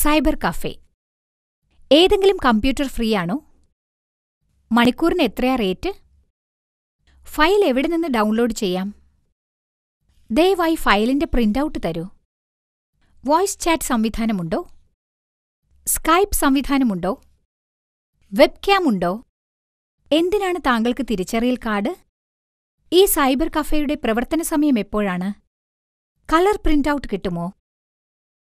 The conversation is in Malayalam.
സൈബർ കഫേ ഏതെങ്കിലും കമ്പ്യൂട്ടർ ഫ്രീ ആണോ മണിക്കൂറിന് എത്രയാ റേറ്റ് ഫയൽ എവിടെ നിന്ന് ഡൗൺലോഡ് ചെയ്യാം ദയവായി ഫയലിന്റെ പ്രിന്റൌട്ട് തരൂ വോയിസ് ചാറ്റ് സംവിധാനമുണ്ടോ സ്കൈപ്പ് സംവിധാനമുണ്ടോ വെബ് ക്യാം ഉണ്ടോ എന്തിനാണ് താങ്കൾക്ക് തിരിച്ചറിയൽ കാർഡ് ഈ സൈബർ കഫേയുടെ പ്രവർത്തന സമയം എപ്പോഴാണ് കളർ പ്രിന്റൌട്ട് കിട്ടുമോ